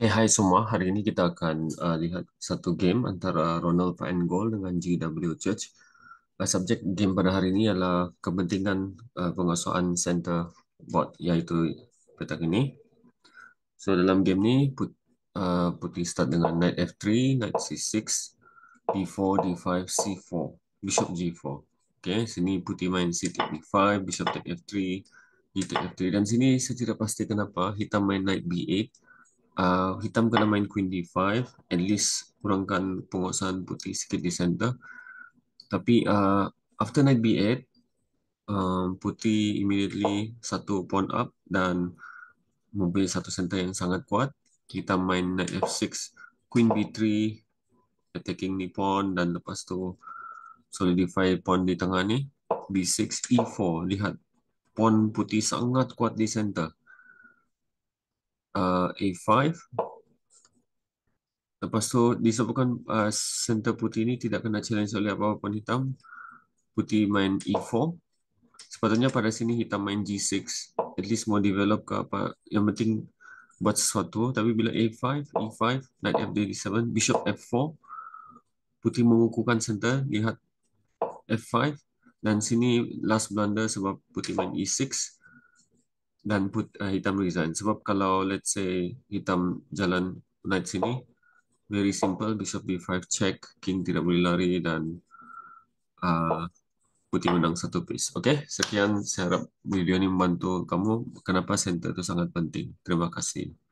Eh, hey, semua. Hari ini kita akan uh, lihat satu game antara Ronald Van Gogh dengan GW Church. Uh, subjek game pada hari ini adalah kepentingan uh, pengasuhan center board iaitu petak ini. So dalam game ni put, uh, putih start dengan knight f3, knight c6, d4, d5, c4, bishop g4. Okay, sini putih main c take d5, bishop take f3, d take f3. Dan sini saya tidak pasti kenapa hitam main knight b8, uh, hitam kena main queen d5 at least kurangkan penguasaan putih sikit di center tapi uh, after knight b8 um, putih immediately satu pawn up dan mempunyai satu center yang sangat kuat kita main knight f6 queen b3 attacking ni pawn dan lepas tu solidify pawn di tengah ni b6 e4 lihat pawn putih sangat kuat di center uh, A5 Lepas tu disebabkan uh, center putih ni tidak kena challenge oleh apa-apa pun hitam Putih main E4 Sepatutnya pada sini hitam main G6 At least mau develop ke apa Yang penting buat sesuatu Tapi bila A5, E5, Knight f 7 Bishop F4 Putih mengukuhkan center, lihat F5 Dan sini last blunder sebab putih main E6 dan put, uh, hitam resign. Sebab kalau let's say hitam jalan knight sini, very simple, bishop b5 check, king tidak boleh lari dan uh, putih menang satu piece. Okay, sekian. Saya harap video ini membantu kamu kenapa center itu sangat penting. Terima kasih.